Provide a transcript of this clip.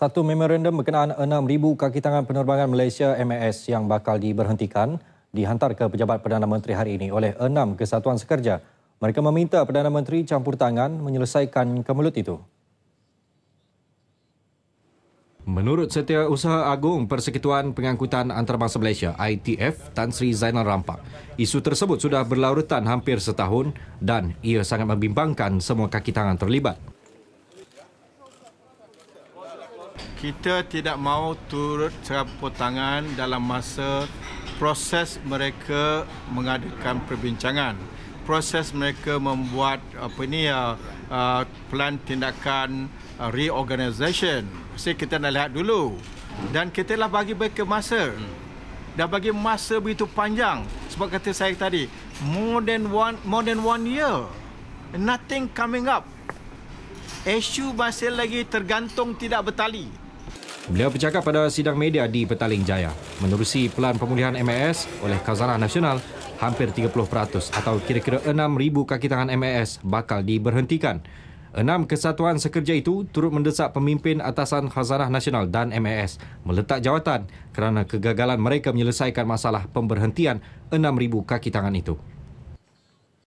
Satu memorandum berkenaan 6,000 kaki tangan penerbangan Malaysia MAS yang bakal diberhentikan dihantar ke Pejabat Perdana Menteri hari ini oleh enam kesatuan sekerja. Mereka meminta Perdana Menteri campur tangan menyelesaikan kemelut itu. Menurut Setiausaha Agung Persekutuan Pengangkutan Antarabangsa Malaysia, ITF, Tan Sri Zainal Rampak, isu tersebut sudah berlarutan hampir setahun dan ia sangat membimbangkan semua kaki tangan terlibat. kita tidak mahu turut campur tangan dalam masa proses mereka mengadakan perbincangan proses mereka membuat apa ni uh, uh plan tindakan uh, reorganisation mesti kita nak lihat dulu dan kita lah bagi mereka masa dah bagi masa begitu panjang sebab kata saya tadi more than one more than one year nothing coming up isu masih lagi tergantung tidak bertali Beliau bercakap pada sidang media di Petaling Jaya. Menerusi pelan pemulihan MAS oleh Khazanah Nasional, hampir 30% atau kira-kira 6,000 kaki tangan MAS bakal diberhentikan. Enam kesatuan sekerja itu turut mendesak pemimpin atasan Khazanah Nasional dan MAS meletak jawatan kerana kegagalan mereka menyelesaikan masalah pemberhentian 6,000 kaki tangan itu.